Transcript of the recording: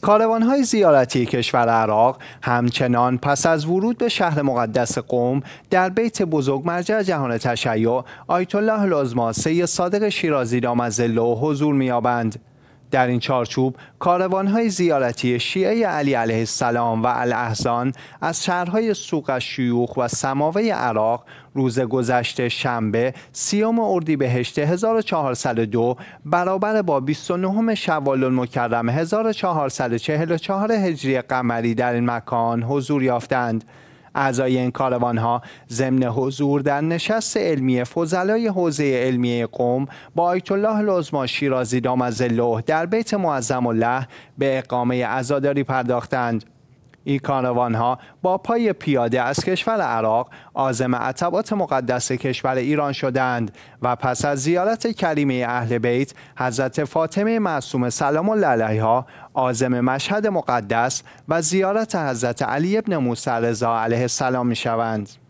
کاروانهای زیارتی کشور عراق همچنان پس از ورود به شهر مقدس قوم در بیت بزرگ مرجع جهان تشیع آیت الله العظما صادق شیرازی دامزله حضور میابند در این چارچوب کاروانهای زیارتی شیعه علی علیه السلام و الاحزان از شهرهای سوق شیوخ و سماوه عراق روز گذشته شنبه سیام اردیبهشت 1402 برابر با 29 شوال المکرم 1444 هجری قمری در این مکان حضور یافتند اعضای این کاروان ها ضمن حضور در نشست علمی فضلای حوزه علمی قوم با آیت الله لزما شیرازی دامزله در بیت معظم الله به اقامه عزاداری پرداختند این ها با پای پیاده از کشور عراق عازم عتبات مقدس کشور ایران شدند و پس از زیارت کریمه اهل بیت حضرت فاطمه معصوم سلام الله علیها عازم مشهد مقدس و زیارت حضرت علی ابن موسی رضا علیه السلام می شوند.